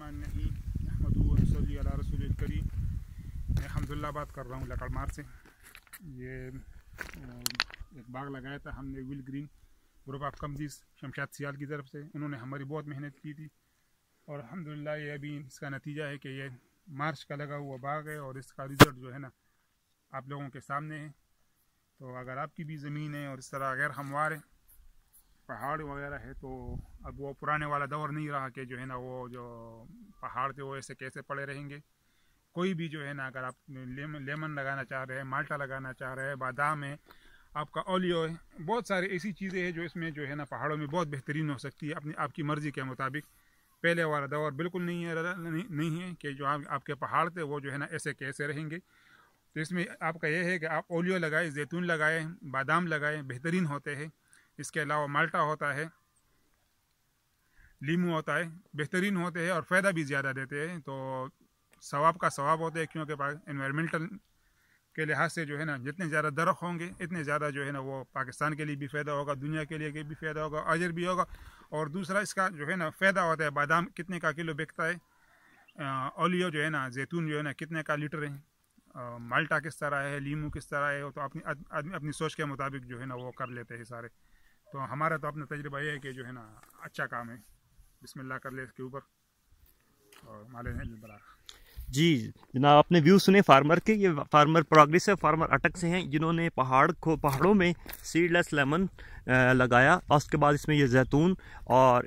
रसूल करीम मैं हमदुल्ला बात कर रहा हूँ लकड़मार से ये एक बाग लगाया था हमने विल ग्रीन ग्रुप ऑफ कमजीज शमशाद सियाल की तरफ से उन्होंने हमारी बहुत मेहनत की थी और अलहमदिल्ला ये अभी इसका नतीजा है कि ये मार्च का लगा हुआ बाग है और इसका रिज़ल्ट जो है ना आप लोगों के सामने है तो अगर आपकी भी ज़मीन है और इस तरह गैर हमवार है पहाड़ वगैरह है तो अब वो पुराने वाला दौर नहीं रहा कि जो है ना वो जो पहाड़ थे वो ऐसे कैसे पड़े रहेंगे कोई भी जो है ना अगर आप लेमन लगाना चाह रहे हैं माल्टा लगाना चाह रहे हैं बादाम है आपका ओलियो है बहुत सारी ऐसी चीज़ें हैं जो इसमें जो है ना पहाड़ों में बहुत बेहतरीन हो सकती है अपनी आपकी मर्ज़ी के मुताबिक पहले वाला दौर बिल्कुल नहीं है नहीं, नहीं है कि जो आप, आपके पहाड़ थे वो जो है ना ऐसे कैसे रहेंगे तो इसमें आपका यह है कि आप ओलियो लगाएं जैतून लगाएं बादाम लगाएं बेहतरीन होते हैं इसके अलावा माल्टा होता है लीमू होता है बेहतरीन होते हैं और फ़ायदा भी ज़्यादा देते हैं तो सवाब का सवाब होता है क्योंकि इन्वायरमेंटल के लिहाज से जो है ना जितने ज़्यादा दरख होंगे इतने ज़्यादा जो है ना वो पाकिस्तान के लिए भी फ़ायदा होगा दुनिया के लिए भी फ़ायदा होगा अजर भी होगा और दूसरा इसका जो है ना फ़ायदा होता है बादाम कितने का किलो बिकता है ओलियो जो है ना जैतून जो है ना कितने का लीटर है माल्टा किस तरह है लीमू किस तरह है तो अपनी आदमी अपनी सोच के मुताबिक जो है ना वो कर लेते हैं सारे तो हमारा तो अपना तजर्बा ये है कि जो है ना अच्छा काम है बिस्मिल्लाह कर ले इसके ऊपर और माले बड़ा जी जनाब आपने व्यू सुने फार्मर के ये फार्मर प्रोग्रेस है फार्मर अटक से हैं जिन्होंने पहाड़ को पहाड़ों में सीडलेस लेमन लगाया और उसके बाद इसमें ये जैतून और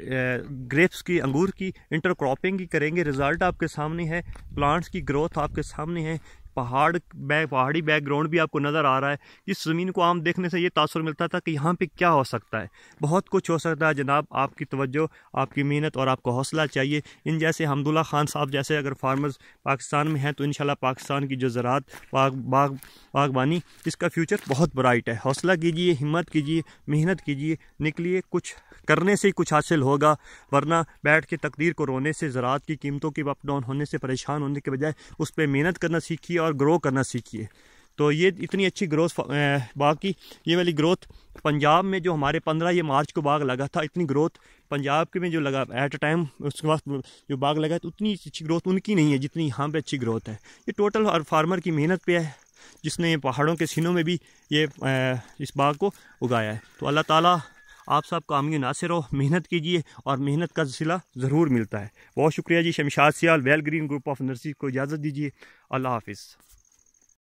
ग्रेप्स की अंगूर की इंटरक्रॉपिंग की करेंगे रिजल्ट आपके सामने है प्लांट्स की ग्रोथ आपके सामने है पहाड़ बैक पहाड़ी बैकग्राउंड भी आपको नज़र आ रहा है इस ज़मीन को आम देखने से ये तासर मिलता था कि यहाँ पे क्या हो सकता है बहुत कुछ हो सकता है जनाब आपकी तवज्जो आपकी मेहनत और आपको हौसला चाहिए इन जैसे हमदुल्ला खान साहब जैसे अगर फार्मर्स पाकिस्तान में हैं तो इन पाकिस्तान की जो ज़रात बाग बाग बागबानी इसका फ्यूचर बहुत ब्राइट है हौसला कीजिए हिम्मत कीजिए मेहनत कीजिए निकलिए कुछ करने से ही कुछ हासिल होगा वरना बैठ के तकदीर को रोने से ज़रात की कीमतों के अप डाउन होने से परेशान होने के बजाय उस पर मेहनत करना सीखिए और और ग्रो करना सीखिए तो ये इतनी अच्छी ग्रोथ बाग की ये वाली ग्रोथ पंजाब में जो हमारे पंद्रह ये मार्च को बाग लगा था इतनी ग्रोथ पंजाब के में जो लगा एट अ टाइम उसके बाद जो बाग लगा था तो उतनी अच्छी ग्रोथ उनकी नहीं है जितनी यहाँ पे अच्छी ग्रोथ है ये टोटल हर फार्मर की मेहनत पे है जिसने पहाड़ों के सीनों में भी ये इस बाग को उगाया है तो अल्लाह ताला आप सब कामयू नासिर हो मेहनत कीजिए और मेहनत का सिला ज़रूर मिलता है बहुत शुक्रिया जी Shamshad Sial well green group of nurses को इजाज़त दीजिए अल्लाह हाफिज़